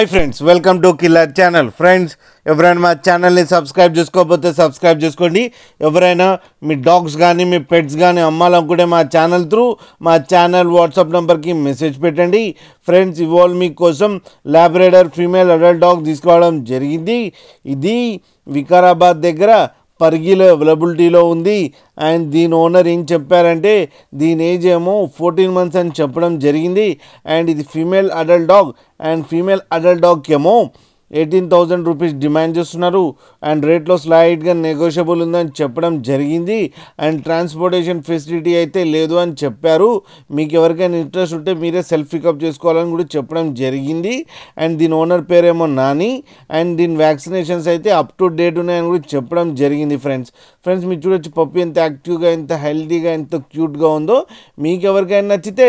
hi friends welcome to killer channel friends ఎవరైనా మా ఛానల్ని సబ్స్క్రైబ్ చేసుకోకపోతే సబ్స్క్రైబ్ చేసుకోండి ఎవరైనా మీ డాగ్స్ కానీ మీ పెట్స్ కానీ అమ్మాలనుకుంటే మా ఛానల్ త్రూ మా ఛానల్ వాట్సాప్ నెంబర్కి మెసేజ్ పెట్టండి ఫ్రెండ్స్ ఇవాళ మీకోసం ల్యాబరేటర్ ఫీమేల్ అడల్ట్ డాగ్ తీసుకోవడం జరిగింది ఇది వికారాబాద్ దగ్గర పర్గిలో అవైలబిలిటీలో ఉంది అండ్ దీని ఓనర్ ఏం చెప్పారంటే దీని ఏజ్ ఏమో ఫోర్టీన్ మంత్స్ అని చెప్పడం జరిగింది అండ్ ఇది female adult dog and female adult డాగ్కి ఏమో ఎయిటీన్ థౌజండ్ రూపీస్ డిమాండ్ చేస్తున్నారు అండ్ రేట్లో స్లైడ్గా నెగోషియబుల్ ఉందని చెప్పడం జరిగింది అండ్ ట్రాన్స్పోర్టేషన్ ఫెసిలిటీ అయితే లేదు అని చెప్పారు మీకు ఎవరికైనా ఇంట్రెస్ట్ ఉంటే మీరే సెల్ఫ్ పికప్ చేసుకోవాలని కూడా చెప్పడం జరిగింది అండ్ దీని ఓనర్ పేరేమో నాని అండ్ దీని వ్యాక్సినేషన్స్ అయితే అప్ టు డేట్ ఉన్నాయని కూడా చెప్పడం జరిగింది ఫ్రెండ్స్ ఫ్రెండ్స్ మీరు చూడొచ్చు పప్పు ఎంత యాక్టివ్గా ఎంత హెల్తీగా ఎంత క్యూట్గా ఉందో మీకు ఎవరికైనా నచ్చితే